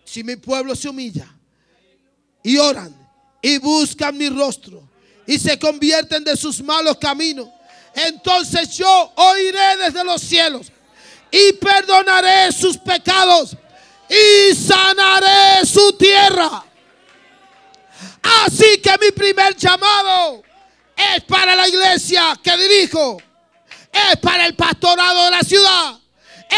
Si mi pueblo se humilla y oran y buscan mi rostro y se convierten de sus malos caminos, entonces yo oiré desde los cielos y perdonaré sus pecados y sanaré su tierra. Así que mi primer llamado es para la iglesia que dirijo, es para el pastorado de la ciudad,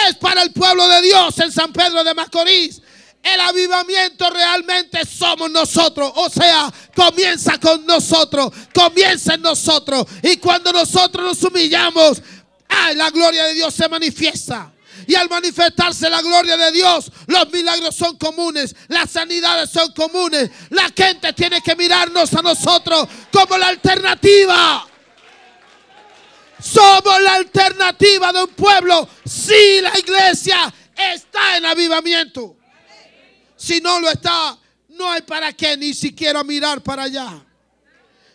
es para el pueblo de Dios en San Pedro de Macorís, el avivamiento realmente somos nosotros. O sea, comienza con nosotros, comienza en nosotros. Y cuando nosotros nos humillamos, ¡ay! la gloria de Dios se manifiesta. Y al manifestarse la gloria de Dios, los milagros son comunes, las sanidades son comunes. La gente tiene que mirarnos a nosotros como la alternativa. Somos la alternativa de un pueblo si la iglesia está en avivamiento. Si no lo está, no hay para qué ni siquiera mirar para allá.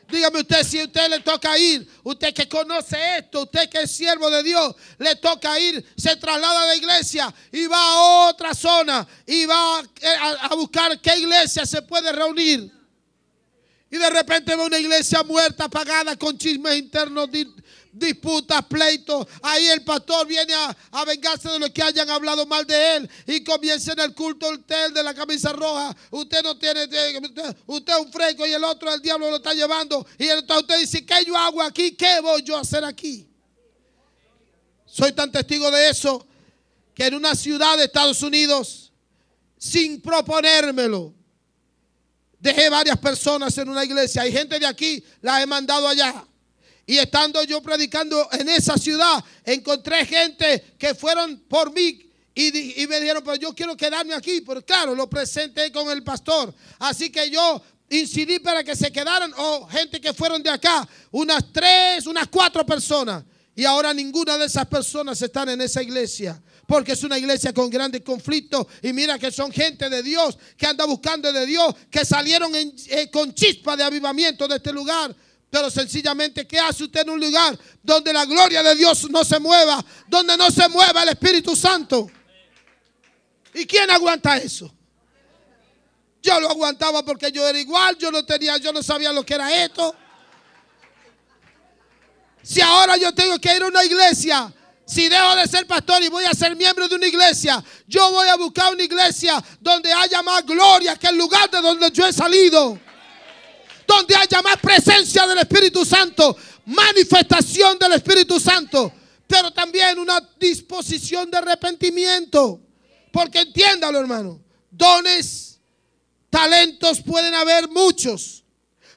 Dígame usted si a usted le toca ir, usted que conoce esto, usted que es siervo de Dios, le toca ir, se traslada de iglesia y va a otra zona y va a, a buscar qué iglesia se puede reunir. Y de repente ve una iglesia muerta, apagada, con chismes internos disputas, pleitos. Ahí el pastor viene a, vengarse de los que hayan hablado mal de él y comienza en el culto hotel de la camisa roja. Usted no tiene, eh, usted un fresco y el otro el diablo lo está llevando. Y entonces usted dice, ¿qué yo hago aquí? ¿Qué voy yo a hacer aquí? Soy tan testigo de eso que en una ciudad de Estados Unidos, sin proponérmelo, dejé varias personas en una iglesia. Hay gente de aquí, la he mandado allá. Y estando yo predicando en esa ciudad, encontré gente que fueron por mí y, me dijeron, pero yo quiero quedarme aquí. Pero claro, lo presenté con el pastor. Así que yo incidí para que se quedaran o gente que fueron de acá, unas tres, unas cuatro personas. Y ahora ninguna de esas personas están en esa iglesia. Porque es una iglesia con grandes conflictos. Y mira que son gente de Dios, que anda buscando de Dios, que salieron eh, con chispa de avivamiento de este lugar. Pero sencillamente, ¿qué hace usted en un lugar donde la gloria de Dios no se mueva? Donde no se mueva el Espíritu Santo. ¿Y quién aguanta eso? Yo lo aguantaba porque yo era igual, yo no tenía, yo no sabía lo que era esto. Si ahora yo tengo que ir a una iglesia, si dejo de ser pastor y voy a ser miembro de una iglesia, yo voy a buscar una iglesia donde haya más gloria que el lugar de donde yo he salido donde haya más presencia del Espíritu Santo, manifestación del Espíritu Santo, pero también una disposición de arrepentimiento. Porque entiéndalo, hermano, dones, talentos pueden haber muchos,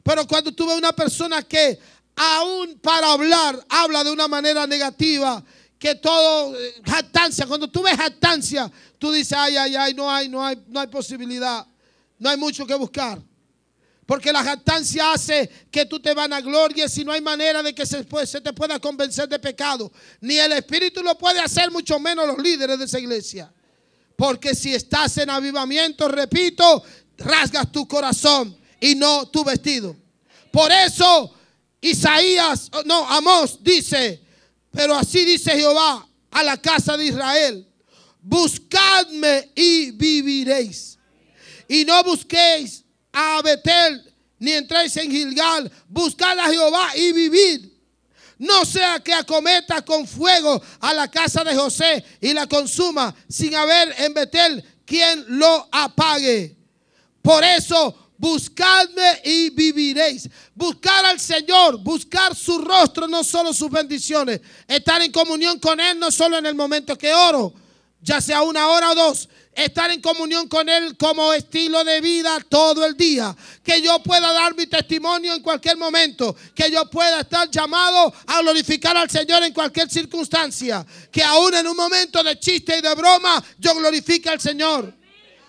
pero cuando tú ves una persona que aún para hablar habla de una manera negativa, que todo eh, jactancia, cuando tú ves jactancia, tú dices, ay, ay, ay, no hay, no hay, no hay posibilidad, no hay mucho que buscar. Porque la jactancia hace que tú te a van gloria. y no hay manera de que se, se te pueda convencer de pecado. Ni el Espíritu lo puede hacer, mucho menos los líderes de esa iglesia. Porque si estás en avivamiento, repito, rasgas tu corazón y no tu vestido. Por eso Isaías, oh, no, Amós dice, pero así dice Jehová a la casa de Israel, buscadme y viviréis. Y no busquéis a Betel, ni entréis en Gilgal. Buscad a Jehová y vivid. No sea que acometa con fuego a la casa de José y la consuma sin haber en Betel quien lo apague. Por eso buscadme y viviréis. Buscar al Señor, buscar su rostro, no solo sus bendiciones. Estar en comunión con Él, no solo en el momento que oro ya sea una hora o dos, estar en comunión con Él como estilo de vida todo el día. Que yo pueda dar mi testimonio en cualquier momento. Que yo pueda estar llamado a glorificar al Señor en cualquier circunstancia. Que aún en un momento de chiste y de broma, yo glorifique al Señor.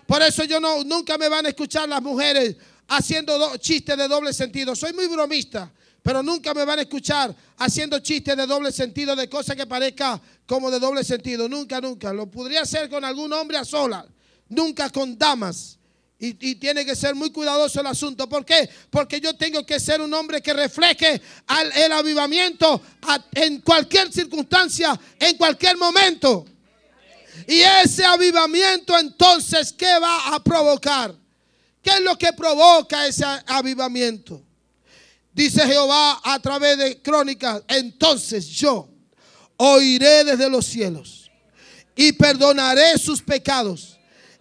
Por eso yo no, nunca me van a escuchar las mujeres haciendo chistes de doble sentido. Soy muy bromista. Pero nunca me van a escuchar haciendo chistes de doble sentido, de cosas que parezca como de doble sentido. Nunca, nunca. Lo podría hacer con algún hombre a solas. Nunca con damas. Y, tiene que ser muy cuidadoso el asunto. ¿Por qué? Porque yo tengo que ser un hombre que refleje al, el avivamiento en cualquier circunstancia, en cualquier momento. Y ese avivamiento entonces, ¿qué va a provocar? ¿Qué es lo que provoca ese avivamiento? Dice Jehová a través de crónicas, entonces yo oiré desde los cielos y perdonaré sus pecados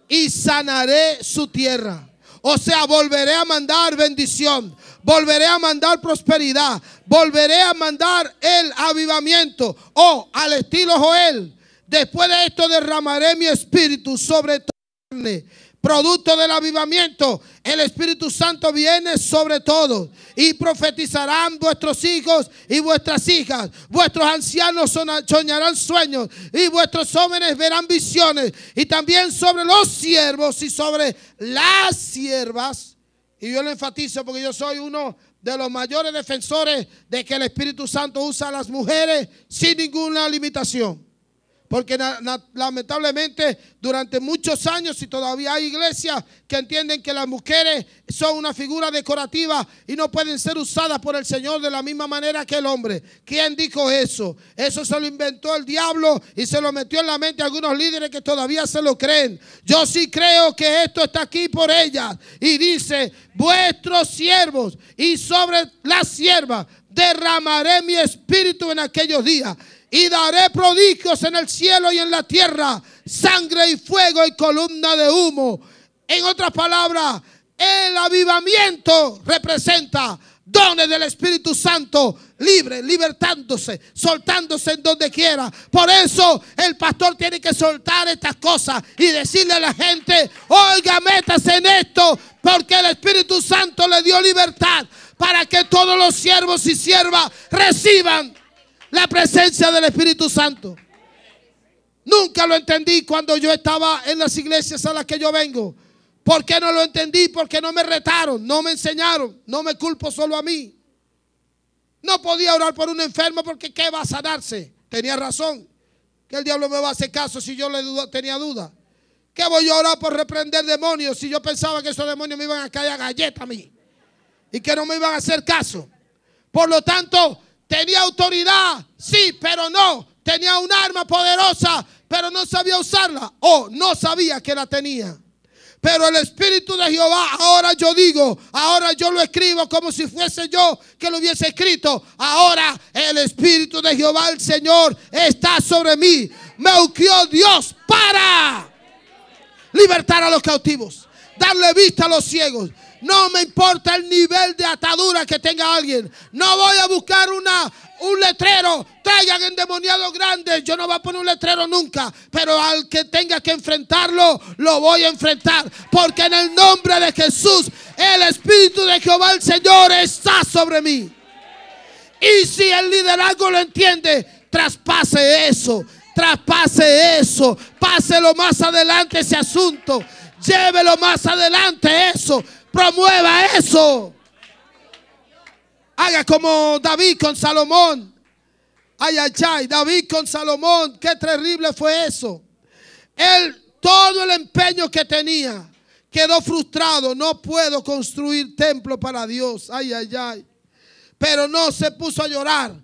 y sanaré su tierra. O sea, volveré a mandar bendición, volveré a mandar prosperidad, volveré a mandar el avivamiento. O oh, al estilo Joel, después de esto derramaré mi espíritu sobre toda carne producto del avivamiento, el Espíritu Santo viene sobre todos y profetizarán vuestros hijos y vuestras hijas, vuestros ancianos soñarán sueños y vuestros jóvenes verán visiones y también sobre los siervos y sobre las siervas. Y yo lo enfatizo porque yo soy uno de los mayores defensores de que el Espíritu Santo usa a las mujeres sin ninguna limitación. Porque lamentablemente durante muchos años y todavía hay iglesias que entienden que las mujeres son una figura decorativa y no pueden ser usadas por el Señor de la misma manera que el hombre. ¿Quién dijo eso? Eso se lo inventó el diablo y se lo metió en la mente a algunos líderes que todavía se lo creen. Yo sí creo que esto está aquí por ellas. Y dice, vuestros siervos y sobre las siervas derramaré mi espíritu en aquellos días y daré prodigios en el cielo y en la tierra, sangre y fuego y columna de humo. En otras palabras, el avivamiento representa dones del Espíritu Santo libre, libertándose, soltándose en donde quiera. Por eso el pastor tiene que soltar estas cosas y decirle a la gente, oiga, métase en esto, porque el Espíritu Santo le dio libertad para que todos los siervos y siervas reciban la presencia del Espíritu Santo. Nunca lo entendí cuando yo estaba en las iglesias a las que yo vengo. ¿Por qué no lo entendí? Porque no me retaron, no me enseñaron, no me culpo solo a mí. No podía orar por un enfermo porque ¿qué va a sanarse? Tenía razón. Que el diablo me va a hacer caso si yo le tenía duda. ¿Qué voy a orar por reprender demonios si yo pensaba que esos demonios me iban a caer a galleta a mí? Y que no me iban a hacer caso. Por lo tanto, Tenía autoridad, sí, pero no. Tenía un arma poderosa, pero no sabía usarla o no sabía que la tenía. Pero el Espíritu de Jehová, ahora yo digo, ahora yo lo escribo como si fuese yo que lo hubiese escrito. Ahora el Espíritu de Jehová, el Señor, está sobre mí. Me unkió Dios para libertar a los cautivos, darle vista a los ciegos, no me importa el nivel de atadura que tenga alguien. No voy a buscar una, un letrero. Traigan endemoniados grande. Yo no voy a poner un letrero nunca. Pero al que tenga que enfrentarlo, lo voy a enfrentar. Porque en el nombre de Jesús, el Espíritu de Jehová el Señor está sobre mí. Y si el liderazgo lo entiende, traspase eso. Traspase eso. Páselo más adelante ese asunto. Llévelo más adelante eso promueva eso. Haga como David con Salomón. Ay, ay, ay, David con Salomón, qué terrible fue eso. Él, todo el empeño que tenía, quedó frustrado. No puedo construir templo para Dios. Ay, ay, ay. Pero no se puso a llorar,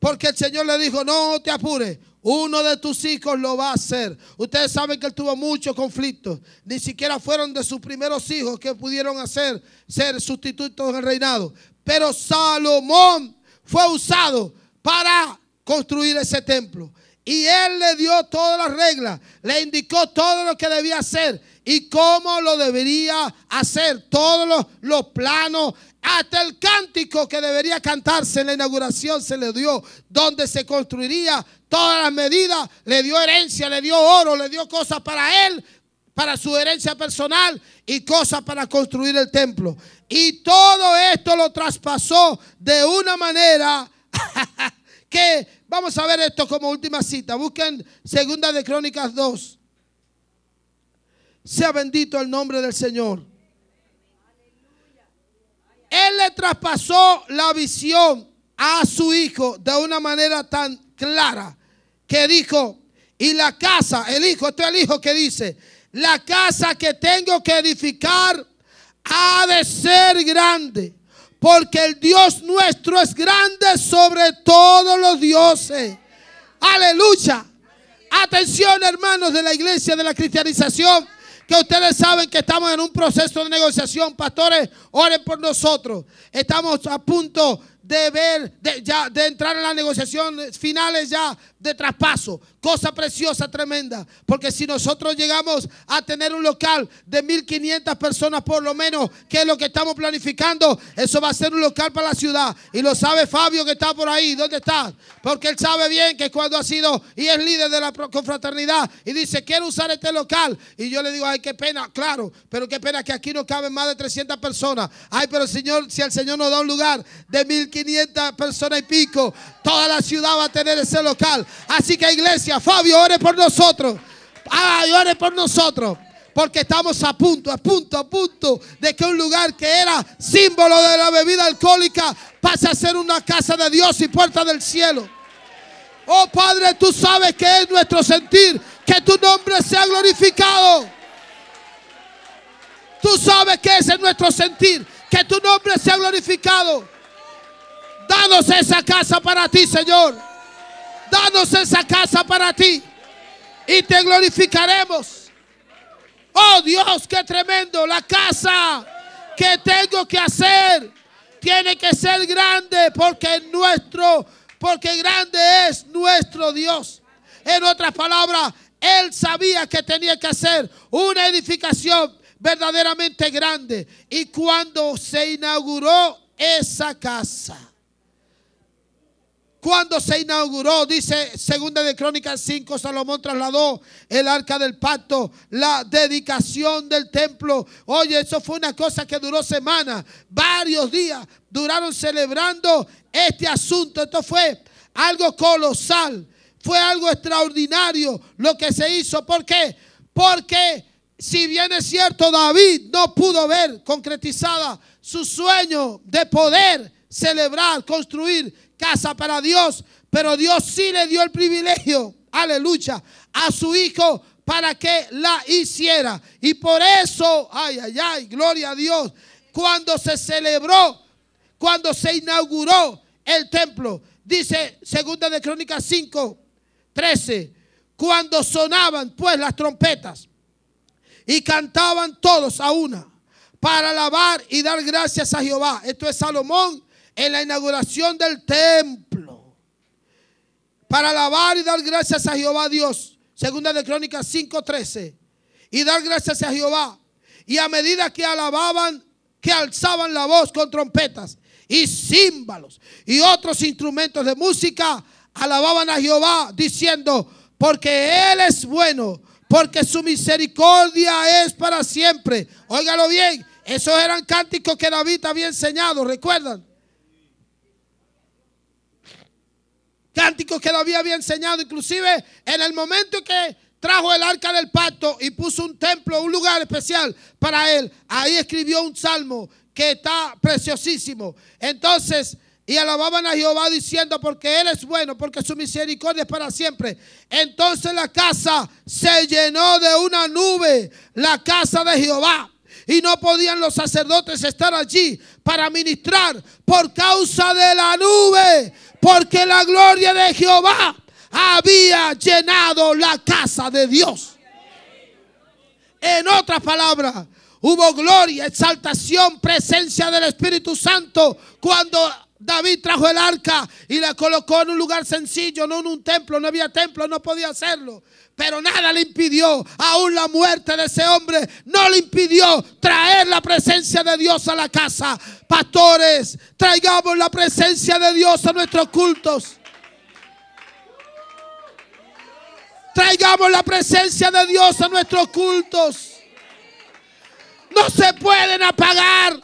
porque el Señor le dijo, no te apures, uno de tus hijos lo va a hacer. Ustedes saben que él tuvo muchos conflictos. Ni siquiera fueron de sus primeros hijos que pudieron hacer ser sustitutos del reinado. Pero Salomón fue usado para construir ese templo. Y él le dio todas las reglas, le indicó todo lo que debía hacer y cómo lo debería hacer, todos los, planos, hasta el cántico que debería cantarse en la inauguración se le dio, donde se construiría todas las medidas, le dio herencia, le dio oro, le dio cosas para él, para su herencia personal y cosas para construir el templo. Y todo esto lo traspasó de una manera que Vamos a ver esto como última cita. Busquen Segunda de Crónicas 2. Sea bendito el nombre del Señor. Él le traspasó la visión a su hijo de una manera tan clara que dijo, y la casa, el hijo, esto es el hijo que dice, la casa que tengo que edificar ha de ser grande porque el Dios nuestro es grande sobre todos los dioses. Aleluya. Atención hermanos de la iglesia de la cristianización, que ustedes saben que estamos en un proceso de negociación. Pastores, oren por nosotros. Estamos a punto de ver, de, ya, de entrar en las negociaciones finales ya de traspaso. Cosa preciosa, tremenda. Porque si nosotros llegamos a tener un local de 1.500 personas por lo menos, que es lo que estamos planificando, eso va a ser un local para la ciudad. Y lo sabe Fabio que está por ahí. ¿Dónde está? Porque él sabe bien que cuando ha sido y es líder de la confraternidad y dice, quiero usar este local. Y yo le digo, ay, qué pena, claro, pero qué pena que aquí no caben más de 300 personas. Ay, pero Señor, si el Señor nos da un lugar de 1.500 500 personas y pico. Toda la ciudad va a tener ese local. Así que iglesia, Fabio, ore por nosotros. Ay, ore por nosotros. Porque estamos a punto, a punto, a punto de que un lugar que era símbolo de la bebida alcohólica pase a ser una casa de Dios y puerta del cielo. Oh Padre, tú sabes que es nuestro sentir, que tu nombre sea glorificado. Tú sabes que ese es nuestro sentir, que tu nombre sea glorificado. Danos esa casa para ti, Señor. Danos esa casa para ti. Y te glorificaremos. Oh Dios, qué tremendo. La casa que tengo que hacer tiene que ser grande porque nuestro, porque grande es nuestro Dios. En otras palabras, él sabía que tenía que hacer una edificación verdaderamente grande. Y cuando se inauguró esa casa, cuando se inauguró, dice Segunda de Crónicas 5, Salomón trasladó el arca del pacto, la dedicación del templo. Oye, eso fue una cosa que duró semanas, varios días duraron celebrando este asunto. Esto fue algo colosal, fue algo extraordinario lo que se hizo. ¿Por qué? Porque si bien es cierto, David no pudo ver concretizada su sueño de poder celebrar, construir casa para Dios, pero Dios sí le dio el privilegio, aleluya, a su hijo para que la hiciera. Y por eso, ay, ay, ay, gloria a Dios, cuando se celebró, cuando se inauguró el templo, dice segunda de Crónicas 5, 13, cuando sonaban pues las trompetas y cantaban todos a una para alabar y dar gracias a Jehová. Esto es Salomón en la inauguración del templo para alabar y dar gracias a Jehová Dios. Segunda de Crónicas 5:13. Y dar gracias a Jehová. Y a medida que alababan, que alzaban la voz con trompetas y címbalos y otros instrumentos de música, alababan a Jehová diciendo, porque Él es bueno, porque su misericordia es para siempre. Óigalo bien, esos eran cánticos que David había enseñado, ¿recuerdan? cánticos que lo había enseñado, inclusive en el momento que trajo el arca del pacto y puso un templo, un lugar especial para él, ahí escribió un salmo que está preciosísimo. Entonces, y alababan a Jehová diciendo, porque Él es bueno, porque su misericordia es para siempre. Entonces la casa se llenó de una nube, la casa de Jehová y no podían los sacerdotes estar allí para ministrar por causa de la nube, porque la gloria de Jehová había llenado la casa de Dios. En otras palabras, hubo gloria, exaltación, presencia del Espíritu Santo cuando David trajo el arca y la colocó en un lugar sencillo, no en un templo, no había templo, no podía hacerlo. Pero nada le impidió, aún la muerte de ese hombre no le impidió traer la presencia de Dios a la casa. Pastores, traigamos la presencia de Dios a nuestros cultos. Traigamos la presencia de Dios a nuestros cultos. No se pueden apagar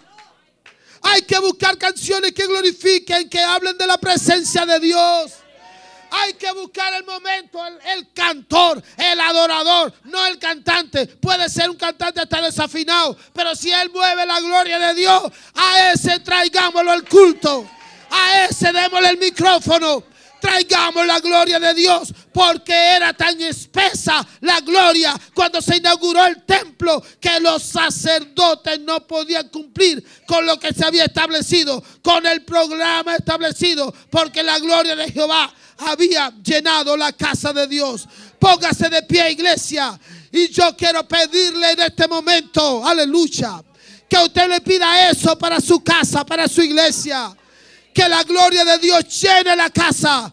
hay que buscar canciones que glorifiquen, que hablen de la presencia de Dios. Hay que buscar el momento, el, cantor, el adorador, no el cantante. Puede ser un cantante hasta desafinado, pero si él mueve la gloria de Dios, a ese traigámoslo al culto. A ese démosle el micrófono traigamos la gloria de Dios, porque era tan espesa la gloria cuando se inauguró el templo que los sacerdotes no podían cumplir con lo que se había establecido, con el programa establecido, porque la gloria de Jehová había llenado la casa de Dios. Póngase de pie, iglesia. Y yo quiero pedirle en este momento, aleluya, que usted le pida eso para su casa, para su iglesia. Que la gloria de Dios llene la casa.